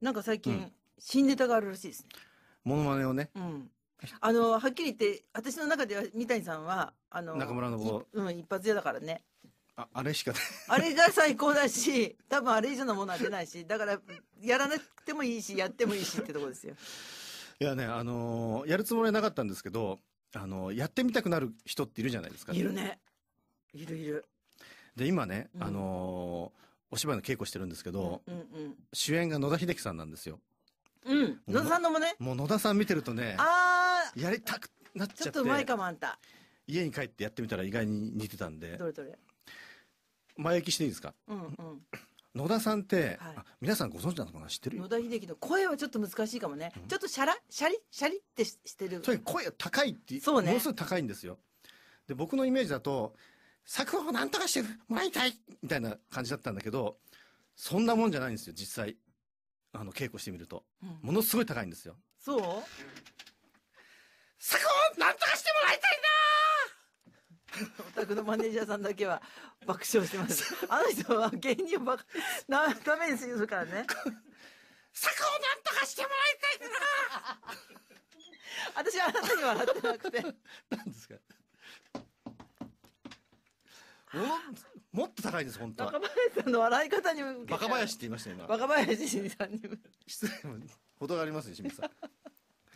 なんか最近、新ネタがあるらしいですね。モノマネをね。うん。あの、はっきり言って、私の中では三谷さんは、あの、中村の夫うん、一発屋だからね。あ、あれしかい。あれが最高だし、多分あれ以上のものは出ないし、だから、やらなくてもいいし、やってもいいしってとこですよ。いやね、あのーやるつもりはなかったんですけど、あのーやってみたくなる人っているじゃないですか。いるね。いるいる。で、今ね、あのーお芝居の稽古してるんですけど、うんうんうん主演が野田秀樹さんなんですよ。うん。野田さんのもね。もう野田さん見てるとね、あやりたくなっー、ちちょっとうまいか、もあんた。家に帰ってやってみたら意外に似てたんでど、れどれ。前行きしていいですかうんうん。野田さんって、はい皆さんご存知なのかな知ってる野田秀樹の声はちょっと難しいかもね。ちょっとシャラシャリシャリってししてる。とにかく声が高いって、そうねものすごい高いんですよ。で、僕のイメージだと、作法を何とかしてもらいたいみたいな感じだったんだけど、そんなもんじゃないんですよ、実際。あの、稽古してみると。うん、ものすごい高いんですよ。そう作法を何とかしてもらいたいなお宅のマネージャーさんだけは 爆笑してます。あの人は芸人をバカ、な、ダメにするからね。作法を何とかしてもらいたいな 私はあなたに笑ってなくて。何ですかもっと高いんです、本当は。若林さんの笑い方に若林って言いました今。若林さんに。失礼、ほどがありますね、清水さん。